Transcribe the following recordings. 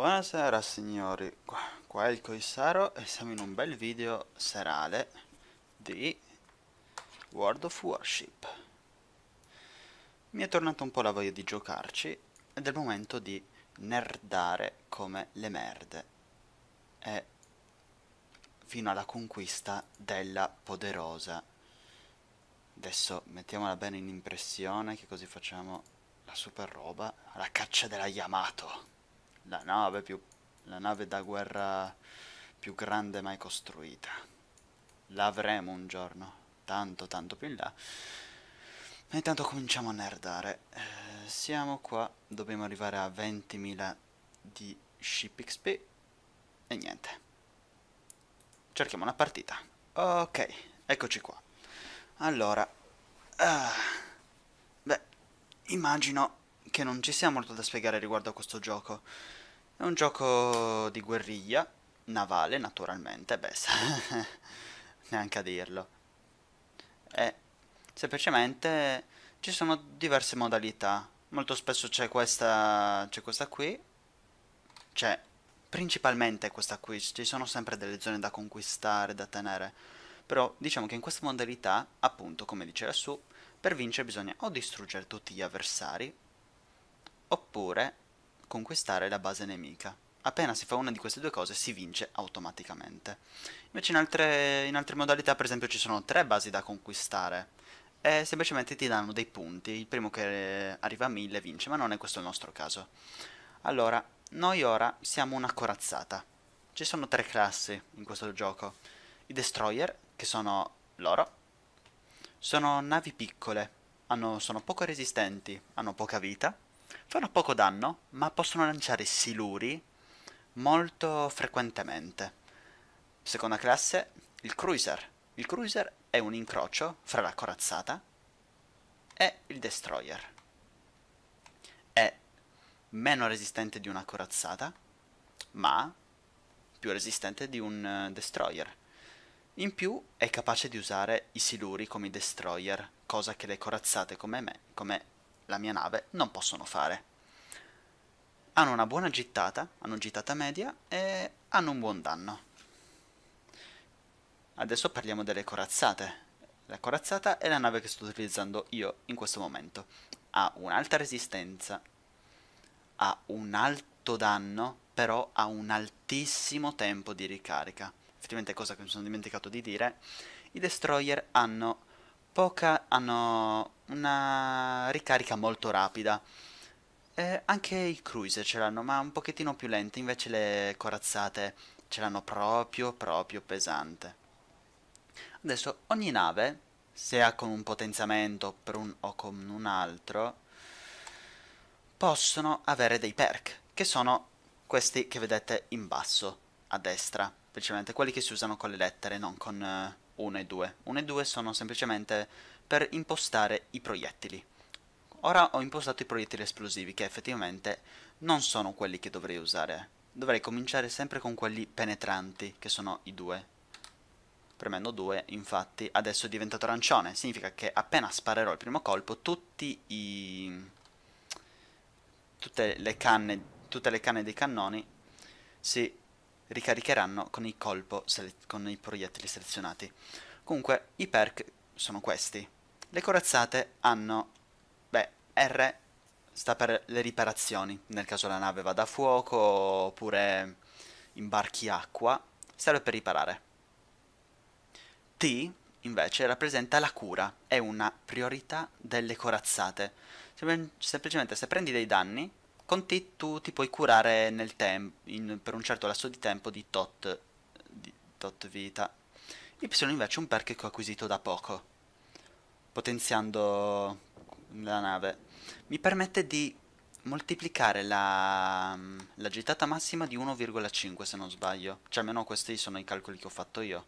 Buonasera signori, qua, qua è il Coissaro e siamo in un bel video serale di World of Warship. Mi è tornata un po' la voglia di giocarci ed è il momento di nerdare come le merde. E fino alla conquista della poderosa. Adesso mettiamola bene in impressione che così facciamo la super roba. alla caccia della Yamato la nave, più, la nave da guerra più grande mai costruita. L'avremo un giorno, tanto tanto più in là. Ma intanto cominciamo a nerdare. Eh, siamo qua, dobbiamo arrivare a 20.000 di ship XP e niente. Cerchiamo una partita. Ok, eccoci qua. Allora, uh, beh, immagino che non ci sia molto da spiegare riguardo a questo gioco. È un gioco di guerriglia, navale naturalmente, beh, neanche a dirlo. E semplicemente ci sono diverse modalità. Molto spesso c'è questa, c'è questa qui, c'è principalmente questa qui, ci sono sempre delle zone da conquistare, da tenere. Però diciamo che in questa modalità, appunto, come dice lassù, per vincere bisogna o distruggere tutti gli avversari, oppure conquistare la base nemica. Appena si fa una di queste due cose si vince automaticamente. Invece in altre, in altre modalità per esempio ci sono tre basi da conquistare e semplicemente ti danno dei punti, il primo che arriva a 1000 vince, ma non è questo il nostro caso. Allora, noi ora siamo una corazzata. Ci sono tre classi in questo gioco. I destroyer, che sono loro, sono navi piccole, hanno, sono poco resistenti, hanno poca vita Fanno poco danno, ma possono lanciare siluri molto frequentemente. Seconda classe, il cruiser. Il cruiser è un incrocio fra la corazzata e il destroyer. È meno resistente di una corazzata, ma più resistente di un eh, destroyer. In più è capace di usare i siluri come i destroyer, cosa che le corazzate come me, come la mia nave non possono fare. Hanno una buona gittata, hanno gittata media e hanno un buon danno. Adesso parliamo delle corazzate. La corazzata è la nave che sto utilizzando io in questo momento. Ha un'alta resistenza, ha un alto danno, però ha un altissimo tempo di ricarica. Effettivamente cosa che mi sono dimenticato di dire, i destroyer hanno poca hanno una ricarica molto rapida. Eh, anche i cruiser ce l'hanno, ma un pochettino più lente, invece le corazzate ce l'hanno proprio proprio pesante. Adesso ogni nave, se ha con un potenziamento un, o con un altro, possono avere dei perk, che sono questi che vedete in basso, a destra, principalmente quelli che si usano con le lettere, non con... Eh, 1 e 2. 1 e 2 sono semplicemente per impostare i proiettili. Ora ho impostato i proiettili esplosivi che effettivamente non sono quelli che dovrei usare. Dovrei cominciare sempre con quelli penetranti, che sono i 2. Premendo 2, infatti, adesso è diventato arancione. Significa che appena sparerò il primo colpo, tutti i... Tutte le canne, tutte le canne dei cannoni si ricaricheranno con il colpo, con i proiettili selezionati. Comunque i perk sono questi. Le corazzate hanno, beh, R sta per le riparazioni, nel caso la nave vada a fuoco oppure imbarchi acqua, serve per riparare. T invece rappresenta la cura, è una priorità delle corazzate. Sem semplicemente se prendi dei danni con te tu ti puoi curare nel tempo, in, per un certo lasso di tempo di tot, di tot vita. Y invece è un perk che ho acquisito da poco, potenziando la nave. Mi permette di moltiplicare la, la gittata massima di 1,5 se non sbaglio. Cioè almeno questi sono i calcoli che ho fatto io.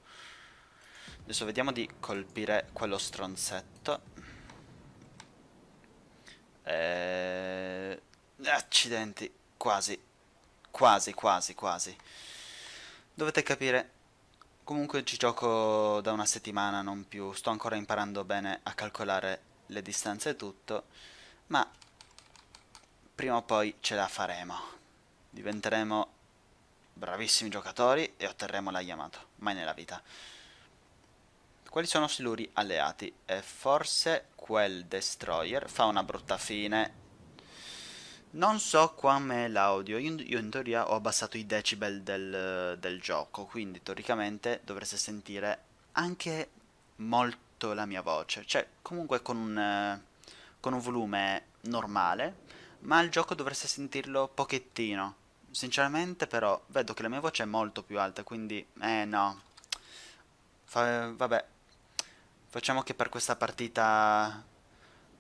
Adesso vediamo di colpire quello stronzetto. Eh... Accidenti, quasi, quasi, quasi, quasi. Dovete capire, comunque ci gioco da una settimana, non più, sto ancora imparando bene a calcolare le distanze e tutto, ma prima o poi ce la faremo. Diventeremo bravissimi giocatori e otterremo la Yamato, mai nella vita. Quali sono siluri alleati? E forse quel destroyer fa una brutta fine non so com'è l'audio, io, io, in teoria ho abbassato i decibel del, del gioco, quindi teoricamente dovreste sentire anche molto la mia voce, cioè comunque con un, con un volume normale, ma il gioco dovreste sentirlo pochettino. Sinceramente però vedo che la mia voce è molto più alta, quindi eh no. Fa, vabbè, facciamo che per questa partita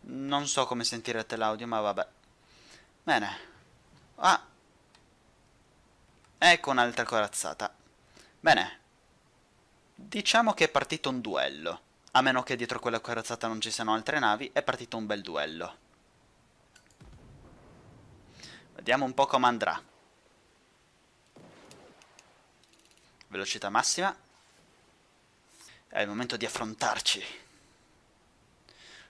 non so come sentirete l'audio, ma vabbè. Bene. Ah. Ecco un'altra corazzata. Bene. Diciamo che è partito un duello. A meno che dietro quella corazzata non ci siano altre navi, è partito un bel duello. Vediamo un po' come andrà. Velocità massima. È il momento di affrontarci.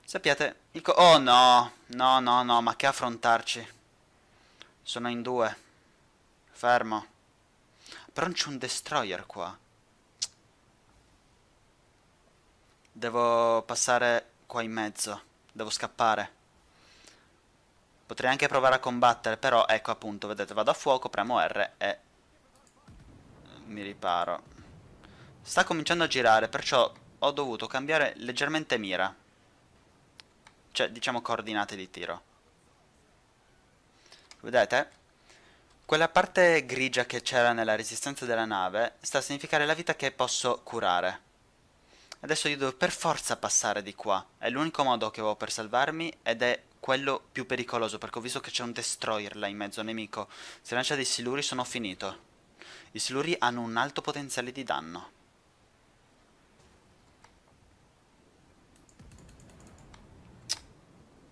Sappiate, il co- Oh no! No, no, no, ma che affrontarci? Sono in due. Fermo. Però non c'è un destroyer qua. Devo passare qua in mezzo. Devo scappare. Potrei anche provare a combattere, però ecco appunto, vedete, vado a fuoco, premo R e mi riparo. Sta cominciando a girare, perciò ho dovuto cambiare leggermente mira. Cioè, diciamo coordinate di tiro. Vedete? Quella parte grigia che c'era nella resistenza della nave sta a significare la vita che posso curare. Adesso io devo per forza passare di qua. È l'unico modo che ho per salvarmi ed è quello più pericoloso perché ho visto che c'è un destroyer là in mezzo nemico. Se lancia dei siluri sono finito. I siluri hanno un alto potenziale di danno.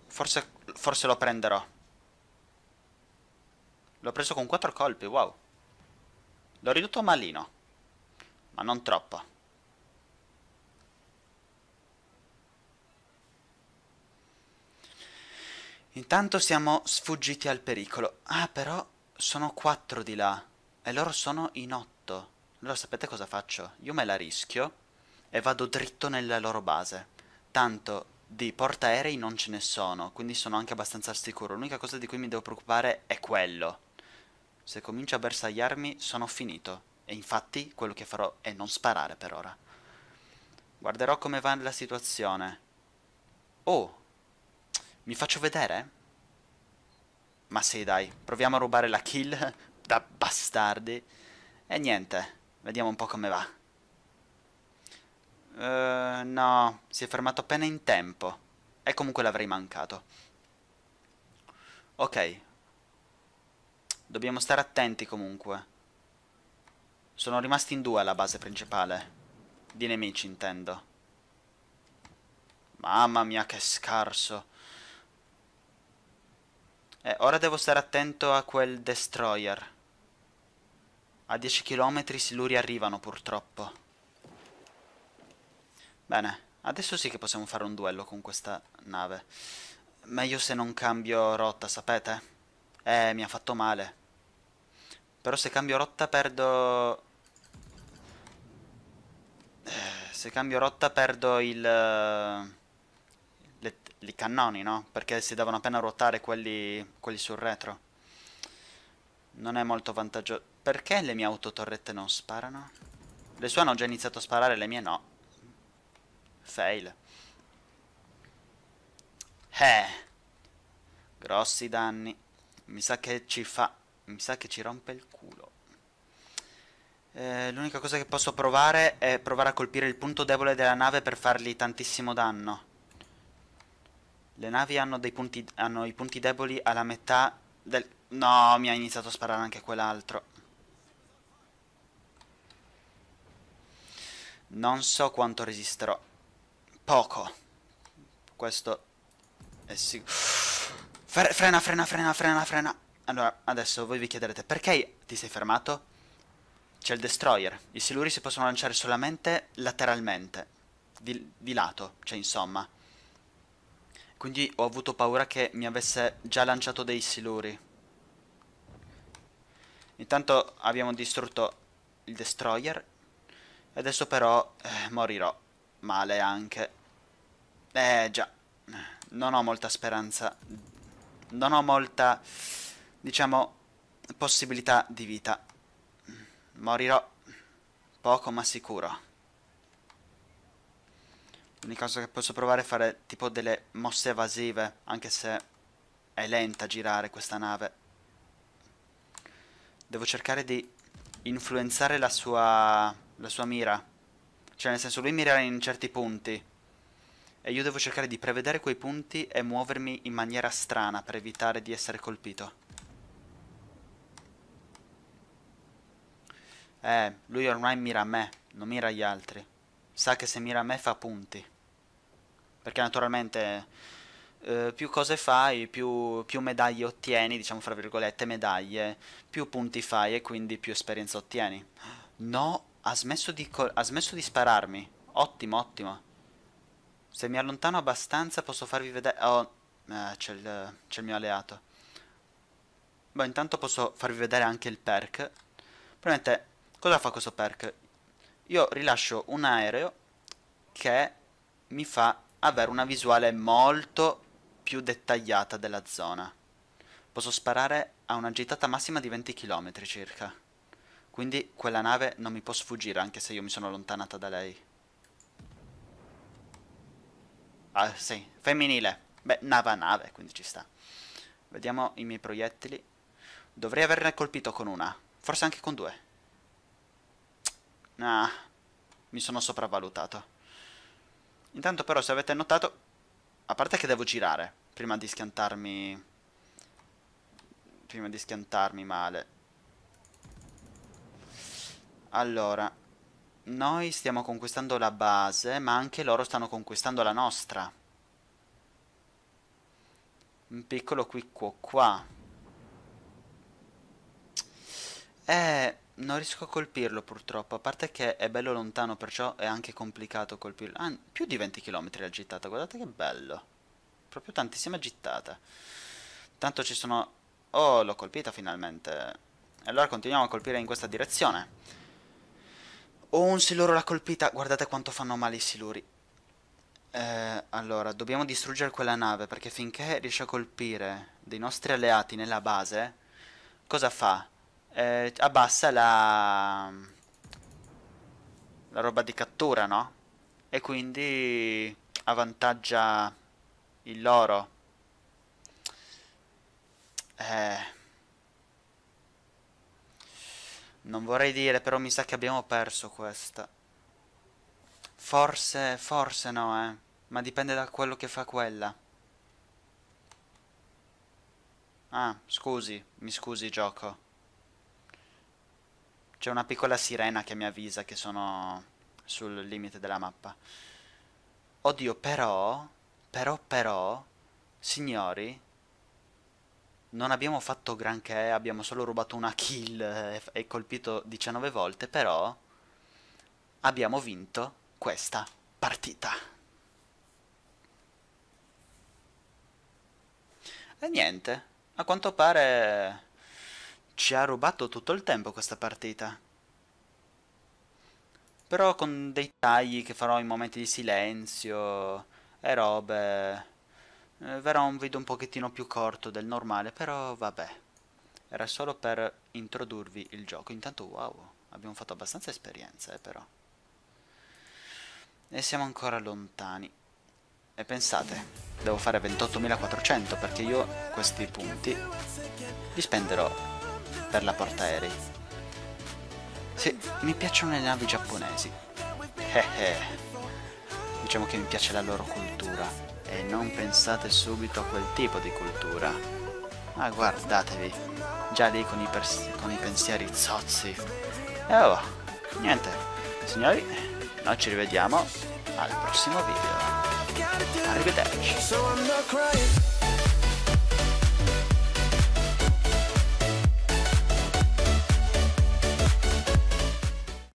Forse, forse lo prenderò. L'ho preso con quattro colpi, wow. L'ho ridotto malino. Ma non troppo. Intanto siamo sfuggiti al pericolo. Ah, però sono quattro di là. E loro sono in otto. Allora sapete cosa faccio? Io me la rischio e vado dritto nella loro base. Tanto di portaerei non ce ne sono, quindi sono anche abbastanza sicuro. L'unica cosa di cui mi devo preoccupare è quello. Se comincio a bersagliarmi sono finito. E infatti quello che farò è non sparare per ora. Guarderò come va la situazione. Oh! Mi faccio vedere? Ma sì, dai, proviamo a rubare la kill da bastardi. E niente, vediamo un po' come va. Uh, no, si è fermato appena in tempo. E comunque l'avrei mancato. Ok, Dobbiamo stare attenti comunque. Sono rimasti in due alla base principale. Di nemici, intendo. Mamma mia, che scarso. Eh, ora devo stare attento a quel destroyer. A 10 km siluri arrivano, purtroppo. Bene, adesso sì che possiamo fare un duello con questa nave. Meglio se non cambio rotta, sapete? Eh, mi ha fatto male. Però se cambio rotta perdo... Eh, se cambio rotta perdo il... Le... I cannoni, no? Perché si devono appena ruotare quelli, quelli sul retro. Non è molto vantaggioso. Perché le mie autotorrette non sparano? Le sue hanno già iniziato a sparare, le mie no. Fail. Eh. Grossi danni. Mi sa che ci fa mi sa che ci rompe il culo. Eh, L'unica cosa che posso provare è provare a colpire il punto debole della nave per fargli tantissimo danno. Le navi hanno, dei punti, hanno i punti deboli alla metà del... No, mi ha iniziato a sparare anche quell'altro. Non so quanto resisterò. Poco. Questo è sicuro. Frena, frena, frena, frena, frena. Allora, adesso voi vi chiederete perché ti sei fermato? C'è il destroyer. I siluri si possono lanciare solamente lateralmente, di, di lato, cioè insomma. Quindi ho avuto paura che mi avesse già lanciato dei siluri. Intanto abbiamo distrutto il destroyer. Adesso però eh, morirò. Male anche. Eh già. Non ho molta speranza. Non ho molta diciamo, possibilità di vita. Morirò poco ma sicuro. L'unica cosa che posso provare è fare tipo delle mosse evasive, anche se è lenta a girare questa nave. Devo cercare di influenzare la sua, la sua mira. Cioè nel senso lui mira in certi punti. E io devo cercare di prevedere quei punti e muovermi in maniera strana per evitare di essere colpito. Eh, lui ormai mira a me, non mira agli altri. Sa che se mira a me fa punti. Perché naturalmente eh, più cose fai, più, più, medaglie ottieni, diciamo fra virgolette medaglie, più punti fai e quindi più esperienza ottieni. No, ha smesso di, ha smesso di spararmi. Ottimo, ottimo. Se mi allontano abbastanza posso farvi vedere... Oh, eh, c'è il, il mio alleato. Beh, intanto posso farvi vedere anche il perk. Probabilmente Cosa fa questo perk? Io rilascio un aereo che mi fa avere una visuale molto più dettagliata della zona. Posso sparare a una gittata massima di 20 km circa. Quindi quella nave non mi può sfuggire anche se io mi sono allontanata da lei. Ah sì, femminile. Beh, nave nave, quindi ci sta. Vediamo i miei proiettili. Dovrei averne colpito con una, forse anche con due. Ah, mi sono sopravvalutato. Intanto però se avete notato... A parte che devo girare, prima di schiantarmi... Prima di schiantarmi male. Allora, noi stiamo conquistando la base, ma anche loro stanno conquistando la nostra. Un piccolo quicco qua. Eh non riesco a colpirlo purtroppo, a parte che è bello lontano, perciò è anche complicato colpirlo. Ah, più di 20 km la gittata, guardate che bello. Proprio tantissima gittata. Tanto ci sono... Oh, l'ho colpita finalmente. Allora continuiamo a colpire in questa direzione. Oh, un siluro l'ha colpita. Guardate quanto fanno male i siluri. Eh, allora, dobbiamo distruggere quella nave perché finché riesce a colpire dei nostri alleati nella base, cosa fa? eh, abbassa la, la roba di cattura, no? E quindi avvantaggia il loro. Eh... Non vorrei dire, però mi sa che abbiamo perso questa. Forse, forse no, eh. Ma dipende da quello che fa quella. Ah, scusi, mi scusi gioco. C'è una piccola sirena che mi avvisa che sono sul limite della mappa. Oddio, però... Però, però... Signori... Non abbiamo fatto granché, abbiamo solo rubato una kill e, e colpito 19 volte, però... Abbiamo vinto questa partita. E niente, a quanto pare ci ha rubato tutto il tempo questa partita. Però con dei tagli che farò in momenti di silenzio e robe... Eh, verrà un video un pochettino più corto del normale, però vabbè. Era solo per introdurvi il gioco. Intanto wow, abbiamo fatto abbastanza esperienza eh, però. E siamo ancora lontani. E pensate, devo fare 28.400 perché io questi punti li spenderò per la portaerei. Sì, mi piacciono le navi giapponesi. Eh eh. Diciamo che mi piace la loro cultura. E non pensate subito a quel tipo di cultura. Ma guardatevi, già lì con i, con i pensieri zozzi. E eh oh, niente. Signori, noi ci rivediamo al prossimo video. Arrivederci.